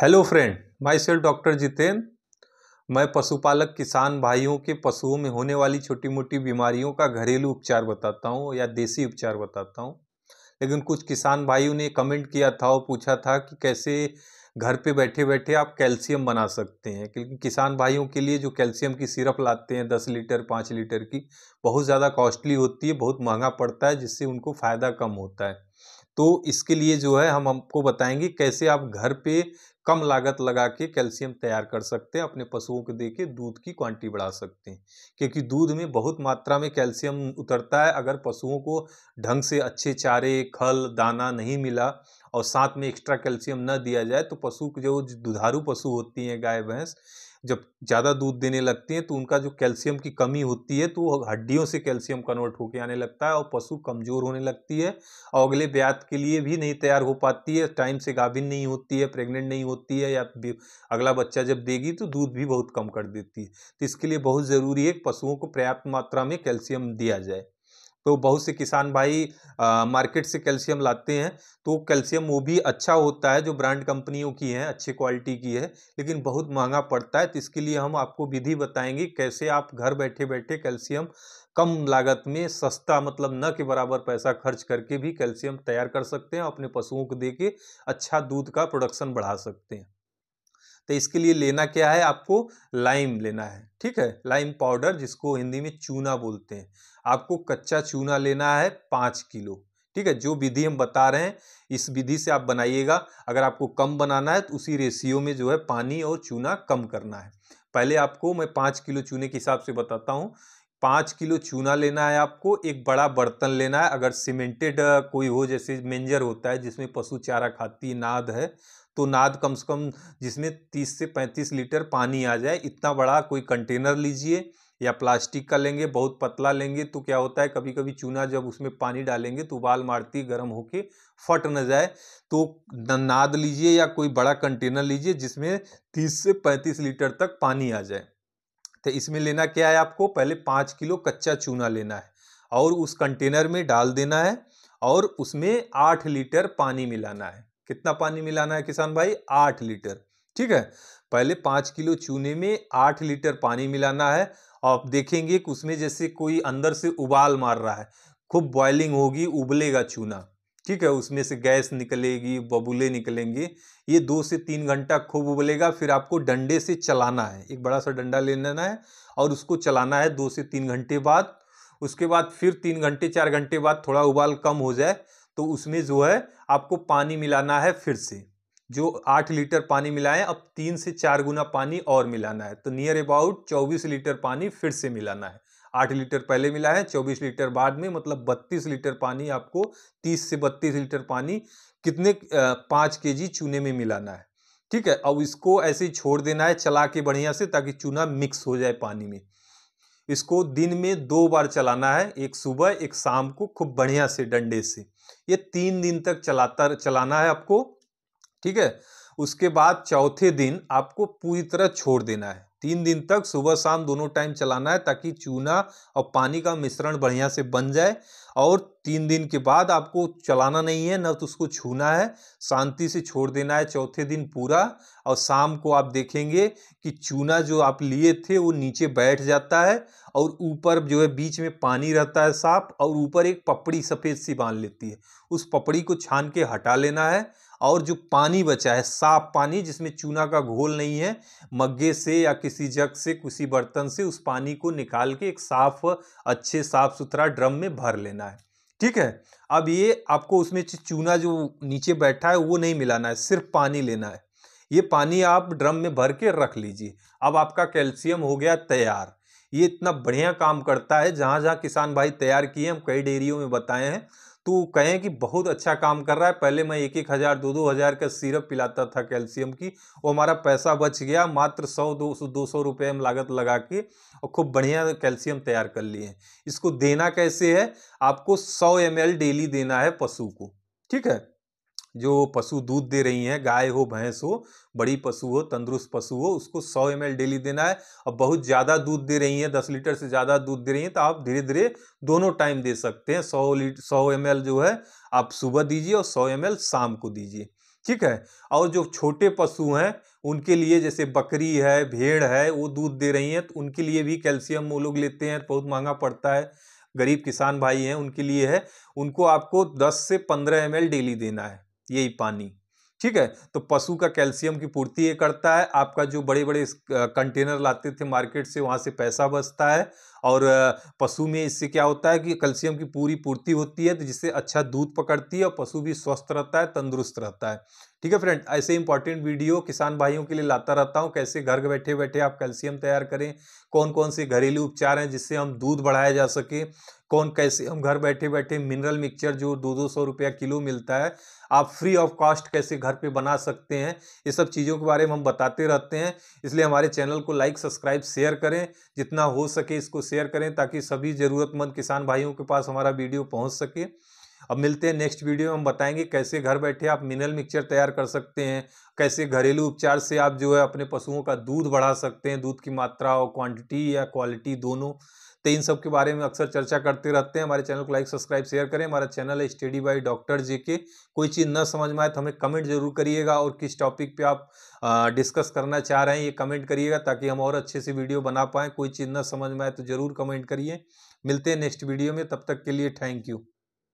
hello friend myself doctor Jitendra मैं पशुपालक किसान भाइयों के पशुओं में होने वाली छोटी मोटी बीमारियों का घरेलू उपचार बताता हूँ या देसी उपचार बताता हूँ लेकिन कुछ किसान भाइयों ने कमेंट किया था और पूछा था कि कैसे घर पे बैठे बैठे आप कैल्शियम बना सकते हैं क्योंकि किसान भाइयों के लिए जो कैल्शियम की सिरप लाते हैं दस लीटर पाँच लीटर की बहुत ज़्यादा कॉस्टली होती है बहुत महंगा पड़ता है जिससे उनको फ़ायदा कम होता है तो इसके लिए जो है हम आपको बताएंगे कैसे आप घर पे कम लागत लगा के कैल्शियम तैयार कर सकते हैं अपने पशुओं को दे के दूध की क्वांटिटी बढ़ा सकते हैं क्योंकि दूध में बहुत मात्रा में कैल्शियम उतरता है अगर पशुओं को ढंग से अच्छे चारे खल दाना नहीं मिला और साथ में एक्स्ट्रा कैल्शियम न दिया जाए तो पशु जो दुधारू पशु होती हैं गाय भैंस जब ज़्यादा दूध देने लगती हैं तो उनका जो कैल्शियम की कमी होती है तो हड्डियों से कैल्शियम कन्वर्ट होकर आने लगता है और पशु कमज़ोर होने लगती है और अगले ब्याज के लिए भी नहीं तैयार हो पाती है टाइम से गाभिन नहीं होती है प्रेग्नेंट नहीं होती है या अगला बच्चा जब देगी तो दूध भी बहुत कम कर देती है तो इसके लिए बहुत ज़रूरी है पशुओं को पर्याप्त मात्रा में कैल्शियम दिया जाए तो बहुत से किसान भाई आ, मार्केट से कैल्शियम लाते हैं तो कैल्शियम वो भी अच्छा होता है जो ब्रांड कंपनियों की है अच्छी क्वालिटी की है लेकिन बहुत महंगा पड़ता है तो इसके लिए हम आपको विधि बताएंगे कैसे आप घर बैठे बैठे कैल्शियम कम लागत में सस्ता मतलब न के बराबर पैसा खर्च करके भी कैल्शियम तैयार कर सकते हैं अपने पशुओं को दे के अच्छा दूध का प्रोडक्शन बढ़ा सकते हैं तो इसके लिए लेना क्या है आपको लाइम लेना है ठीक है लाइम पाउडर जिसको हिंदी में चूना बोलते हैं आपको कच्चा चूना लेना है पाँच किलो ठीक है जो विधि हम बता रहे हैं इस विधि से आप बनाइएगा अगर आपको कम बनाना है तो उसी रेशियो में जो है पानी और चूना कम करना है पहले आपको मैं पाँच किलो चूने के हिसाब से बताता हूँ पाँच किलो चूना लेना है आपको एक बड़ा बर्तन लेना है अगर सीमेंटेड कोई हो जैसे मेंजर होता है जिसमें पशु चारा खाती नाद है तो नाद कम से कम जिसमें तीस से पैंतीस लीटर पानी आ जाए इतना बड़ा कोई कंटेनर लीजिए या प्लास्टिक का लेंगे बहुत पतला लेंगे तो क्या होता है कभी कभी चूना जब उसमें पानी डालेंगे तो उबाल मारती गर्म होके फट न जाए तो नाद लीजिए या कोई बड़ा कंटेनर लीजिए जिसमें तीस से पैंतीस लीटर तक पानी आ जाए तो इसमें लेना क्या है आपको पहले पाँच किलो कच्चा चूना लेना है और उस कंटेनर में डाल देना है और उसमें आठ लीटर पानी मिलाना है कितना पानी मिलाना है किसान भाई आठ लीटर ठीक है पहले पाँच किलो चूने में आठ लीटर पानी मिलाना है आप देखेंगे कि उसमें जैसे कोई अंदर से उबाल मार रहा है खूब बॉयलिंग होगी उबलेगा चूना ठीक है उसमें से गैस निकलेगी बबूले निकलेंगे ये दो से तीन घंटा खूब उबलेगा फिर आपको डंडे से चलाना है एक बड़ा सा डंडा ले लेना है और उसको चलाना है दो से तीन घंटे बाद उसके बाद फिर तीन घंटे चार घंटे बाद थोड़ा उबाल कम हो जाए तो उसमें जो है आपको पानी मिलाना है फिर से जो आठ लीटर पानी मिलाएं अब तीन से चार गुना पानी और मिलाना है तो नियर अबाउट चौबीस लीटर पानी फिर से मिलाना है आठ लीटर पहले मिला है चौबीस लीटर बाद में मतलब बत्तीस लीटर पानी आपको तीस से बत्तीस लीटर पानी कितने पाँच के जी चूने में मिलाना है ठीक है अब इसको ऐसे ही छोड़ देना है चला के बढ़िया से ताकि चूना मिक्स हो जाए पानी में इसको दिन में दो बार चलाना है एक सुबह एक शाम को खूब बढ़िया से डंडे से ये तीन दिन तक चलाता चलाना है आपको ठीक है उसके बाद चौथे दिन आपको पूरी तरह छोड़ देना है तीन दिन तक सुबह शाम दोनों टाइम चलाना है ताकि चूना और पानी का मिश्रण बढ़िया से बन जाए और तीन दिन के बाद आपको चलाना नहीं है ना तो उसको छूना है शांति से छोड़ देना है चौथे दिन पूरा और शाम को आप देखेंगे कि चूना जो आप लिए थे वो नीचे बैठ जाता है और ऊपर जो है बीच में पानी रहता है साफ और ऊपर एक पपड़ी सफ़ेद सी बांध लेती है उस पपड़ी को छान के हटा लेना है और जो पानी बचा है साफ पानी जिसमें चूना का घोल नहीं है मग्गे से या किसी जग से किसी बर्तन से उस पानी को निकाल के एक साफ अच्छे साफ सुथरा ड्रम में भर लेना है ठीक है अब ये आपको उसमें चूना जो नीचे बैठा है वो नहीं मिलाना है सिर्फ पानी लेना है ये पानी आप ड्रम में भर के रख लीजिए अब आपका कैल्शियम हो गया तैयार ये इतना बढ़िया काम करता है जहाँ जहाँ किसान भाई तैयार किए हम कई डेयरियों में बताए हैं तो कहें कि बहुत अच्छा काम कर रहा है पहले मैं एक एक हज़ार दो दो हज़ार का सिरप पिलाता था कैल्शियम की वो हमारा पैसा बच गया मात्र सौ दो सौ दो सौ रुपये हम लागत लगा के और खूब बढ़िया कैल्शियम तैयार कर लिए हैं इसको देना कैसे है आपको सौ एम डेली देना है पशु को ठीक है जो पशु दूध दे रही हैं गाय हो भैंस हो बड़ी पशु हो तंदुरुस्त पशु हो उसको 100 एम डेली देना है और बहुत ज़्यादा दूध दे रही हैं 10 लीटर से ज़्यादा दूध दे रही हैं तो आप धीरे धीरे दोनों टाइम दे सकते हैं 100 लीटर सौ एम जो है आप सुबह दीजिए और 100 एम शाम को दीजिए ठीक है और जो छोटे पशु हैं उनके लिए जैसे बकरी है भेड़ है वो दूध दे रही हैं तो उनके लिए भी कैल्शियम वो लोग लेते हैं बहुत महंगा पड़ता है गरीब किसान भाई हैं उनके लिए है उनको आपको 10 से 15 एम डेली देना है यही पानी ठीक है तो पशु का कैल्शियम की पूर्ति ये करता है आपका जो बड़े बड़े कंटेनर लाते थे मार्केट से वहाँ से पैसा बचता है और पशु में इससे क्या होता है कि कैल्शियम की पूरी पूर्ति होती है तो जिससे अच्छा दूध पकड़ती है और पशु भी स्वस्थ रहता है तंदुरुस्त रहता है ठीक है फ्रेंड ऐसे इंपॉर्टेंट वीडियो किसान भाइयों के लिए लाता रहता हूँ कैसे घर बैठे बैठे आप कैल्शियम तैयार करें कौन कौन से घरेलू उपचार हैं जिससे हम दूध बढ़ाया जा सके कौन कैसे हम घर बैठे बैठे मिनरल मिक्सचर जो दो दो सौ रुपया किलो मिलता है आप फ्री ऑफ कॉस्ट कैसे घर पे बना सकते हैं ये सब चीज़ों के बारे में हम बताते रहते हैं इसलिए हमारे चैनल को लाइक सब्सक्राइब शेयर करें जितना हो सके इसको शेयर करें ताकि सभी ज़रूरतमंद किसान भाइयों के पास हमारा वीडियो पहुंच सके अब मिलते हैं नेक्स्ट वीडियो में हम बताएंगे कैसे घर बैठे आप मिनरल मिक्सचर तैयार कर सकते हैं कैसे घरेलू उपचार से आप जो है अपने पशुओं का दूध बढ़ा सकते हैं दूध की मात्रा और क्वांटिटी या क्वालिटी दोनों तो इन सब के बारे में अक्सर चर्चा करते रहते हैं हमारे चैनल को लाइक सब्सक्राइब शेयर करें हमारा चैनल है स्टडी बाई डॉक्टर जी के कोई चीज़ न समझ में आए तो हमें कमेंट जरूर करिएगा और किस टॉपिक पे आप डिस्कस करना चाह रहे हैं ये कमेंट करिएगा ताकि हम और अच्छे से वीडियो बना पाएँ कोई चीज़ न समझ में आए तो ज़रूर कमेंट करिए मिलते हैं नेक्स्ट वीडियो में तब तक के लिए थैंक यू